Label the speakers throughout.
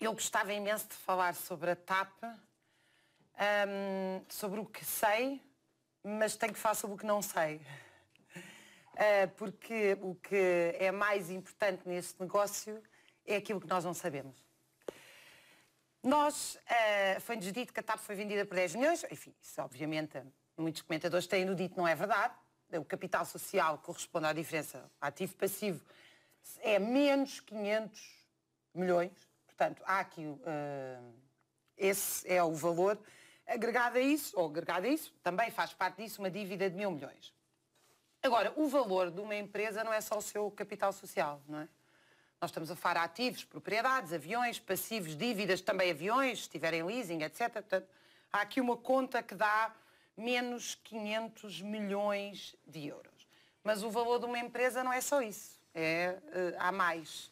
Speaker 1: Eu gostava imenso de falar sobre a TAP, um, sobre o que sei, mas tenho que falar sobre o que não sei. Uh, porque o que é mais importante neste negócio é aquilo que nós não sabemos. Nós, uh, foi-nos dito que a TAP foi vendida por 10 milhões, enfim, isso obviamente muitos comentadores têm-no dito, não é verdade. O capital social corresponde à diferença ativo-passivo, é menos 500 milhões Portanto, há aqui, uh, esse é o valor. Agregado a isso, ou agregado a isso, também faz parte disso uma dívida de mil milhões. Agora, o valor de uma empresa não é só o seu capital social, não é? Nós estamos a falar ativos, propriedades, aviões, passivos, dívidas, também aviões, se tiverem leasing, etc. Portanto, há aqui uma conta que dá menos 500 milhões de euros. Mas o valor de uma empresa não é só isso, é, eh, há mais.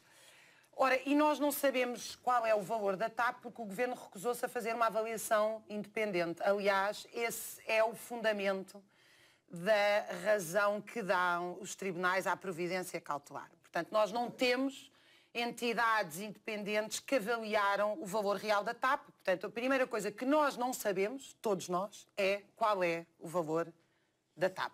Speaker 1: Ora, e nós não sabemos qual é o valor da TAP porque o Governo recusou-se a fazer uma avaliação independente. Aliás, esse é o fundamento da razão que dão os tribunais à providência cautelar. Portanto, nós não temos entidades independentes que avaliaram o valor real da TAP. Portanto, a primeira coisa que nós não sabemos, todos nós, é qual é o valor da TAP.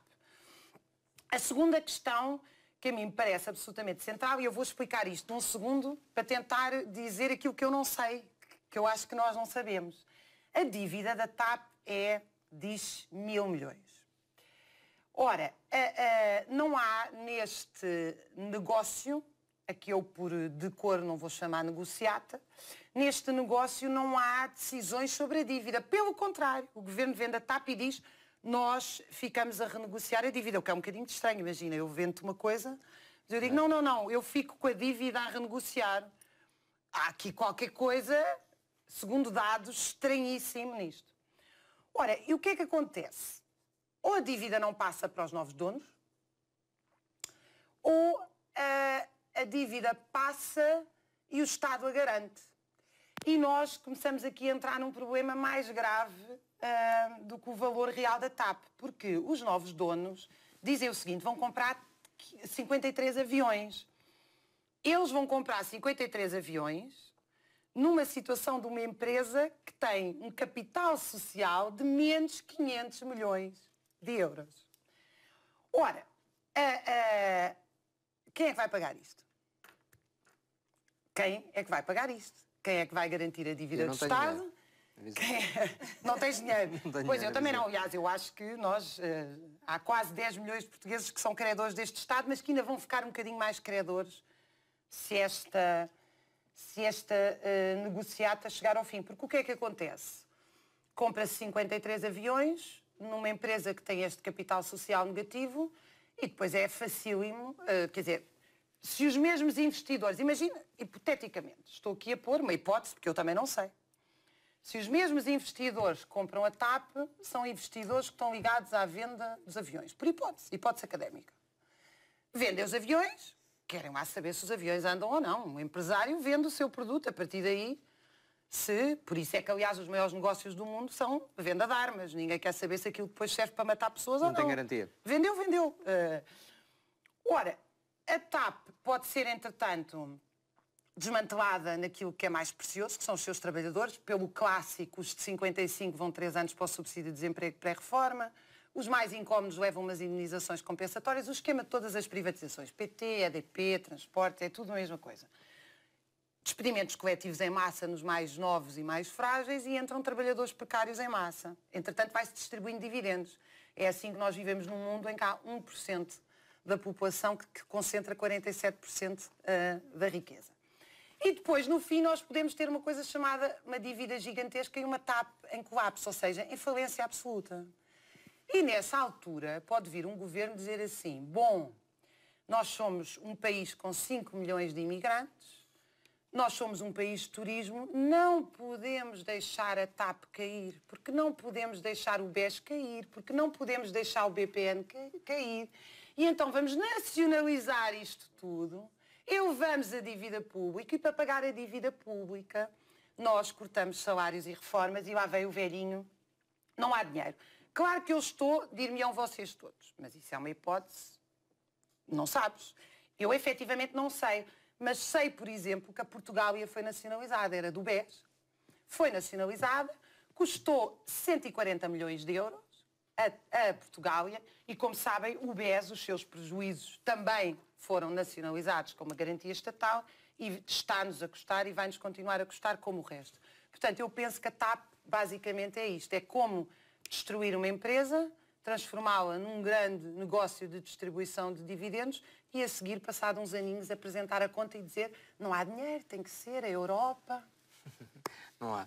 Speaker 1: A segunda questão que a mim me parece absolutamente central e eu vou explicar isto num segundo para tentar dizer aquilo que eu não sei, que eu acho que nós não sabemos. A dívida da TAP é, diz, mil milhões. Ora, a, a, não há neste negócio, a que eu por decoro não vou chamar negociata, neste negócio não há decisões sobre a dívida. Pelo contrário, o governo vende a TAP e diz nós ficamos a renegociar a dívida, o que é um bocadinho estranho, imagina, eu vendo uma coisa, mas eu digo, é. não, não, não, eu fico com a dívida a renegociar. Há aqui qualquer coisa, segundo dados, estranhíssimo nisto. Ora, e o que é que acontece? Ou a dívida não passa para os novos donos, ou a, eh, a dívida passa e o Estado a garante. E nós começamos aqui a entrar num problema mais grave uh, do que o valor real da TAP, porque os novos donos dizem o seguinte, vão comprar 53 aviões. Eles vão comprar 53 aviões numa situação de uma empresa que tem um capital social de menos 500 milhões de euros. Ora, uh, uh, quem é que vai pagar isto? Quem é que vai pagar isto? Quem é que vai garantir a dívida do Estado? Dinheiro. É? Não tens dinheiro. Não pois dinheiro, eu também não. Aliás, eu acho que nós. Uh, há quase 10 milhões de portugueses que são credores deste Estado, mas que ainda vão ficar um bocadinho mais credores se esta, se esta uh, negociata chegar ao fim. Porque o que é que acontece? Compra-se 53 aviões numa empresa que tem este capital social negativo e depois é facílimo, uh, quer dizer, se os mesmos investidores, imagina, hipoteticamente, estou aqui a pôr uma hipótese, porque eu também não sei. Se os mesmos investidores compram a TAP, são investidores que estão ligados à venda dos aviões, por hipótese, hipótese académica. Vendem os aviões, querem lá saber se os aviões andam ou não. O empresário vende o seu produto, a partir daí se, por isso é que aliás os maiores negócios do mundo são venda de armas, ninguém quer saber se aquilo depois serve para matar pessoas não ou não. Não tem garantia. Vendeu, vendeu. Uh, ora, a TAP pode ser, entretanto, desmantelada naquilo que é mais precioso, que são os seus trabalhadores. Pelo clássico, os de 55 vão 3 anos para o subsídio de desemprego pré-reforma. Os mais incómodos levam umas indenizações compensatórias. O esquema de todas as privatizações, PT, EDP, transporte, é tudo a mesma coisa. Despedimentos coletivos em massa nos mais novos e mais frágeis e entram trabalhadores precários em massa. Entretanto, vai-se distribuindo dividendos. É assim que nós vivemos num mundo em que há 1% da população que, que concentra 47% uh, ah, da riqueza. E depois, no fim, nós podemos ter uma coisa chamada uma dívida gigantesca e uma TAP em colapso, ou seja, em falência absoluta. E nessa altura pode vir um governo dizer assim, bom, nós somos um país com 5 milhões de imigrantes, nós somos um país de turismo, não podemos deixar a TAP cair, porque não podemos deixar o BES cair, porque não podemos deixar o BPN cair. E então vamos nacionalizar isto tudo, elevamos a dívida pública e para pagar a dívida pública nós cortamos salários e reformas e lá veio o velhinho, não há dinheiro. Claro que eu estou, dir-me-ão vocês todos, mas isso é uma hipótese, não sabes. Eu efetivamente não sei, mas sei, por exemplo, que a Portugália foi nacionalizada, era do BES, foi nacionalizada, custou 140 milhões de euros, a, a e, como sabem, o BES, os seus prejuízos também foram nacionalizados com uma garantia estatal e está-nos a custar e vai-nos continuar a custar como o resto. Portanto, eu penso que a TAP basicamente é isto, é como destruir uma empresa, transformá-la num grande negócio de distribuição de dividendos e a seguir, passado uns aninhos, apresentar a conta e dizer não há dinheiro, tem que ser a Europa. não há.